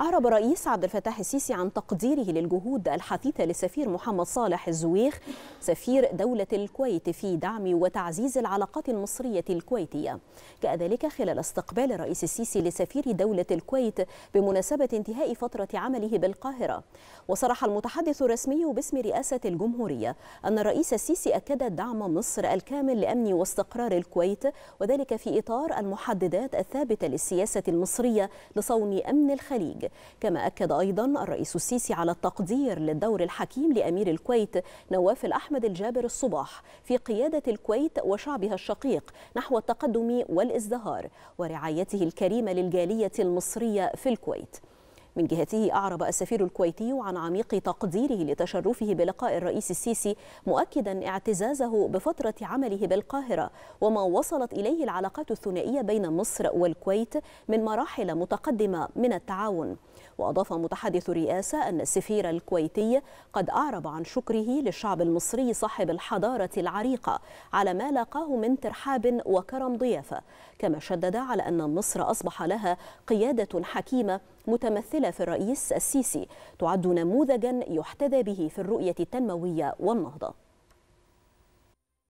أعرب الرئيس عبد الفتاح السيسي عن تقديره للجهود الحثيثة للسفير محمد صالح الزويخ سفير دولة الكويت في دعم وتعزيز العلاقات المصرية الكويتية كذلك خلال استقبال الرئيس السيسي لسفير دولة الكويت بمناسبة انتهاء فترة عمله بالقاهرة وصرح المتحدث الرسمي باسم رئاسة الجمهورية أن الرئيس السيسي أكد دعم مصر الكامل لأمن واستقرار الكويت وذلك في إطار المحددات الثابتة للسياسة المصرية لصون أمن الخليج كما أكد أيضا الرئيس السيسي على التقدير للدور الحكيم لأمير الكويت نواف الأحمد الجابر الصباح في قيادة الكويت وشعبها الشقيق نحو التقدم والازدهار ورعايته الكريمة للجالية المصرية في الكويت من جهته أعرب السفير الكويتي عن عميق تقديره لتشرفه بلقاء الرئيس السيسي مؤكدا اعتزازه بفترة عمله بالقاهرة وما وصلت إليه العلاقات الثنائية بين مصر والكويت من مراحل متقدمة من التعاون وأضاف متحدث الرئاسة أن السفير الكويتي قد أعرب عن شكره للشعب المصري صاحب الحضارة العريقة على ما لاقاه من ترحاب وكرم ضيافة كما شدد على أن مصر أصبح لها قيادة حكيمة متمثلة خلاف الرئيس السيسي تعد نموذجا يحتذى به في الرؤية التنموية والنهضة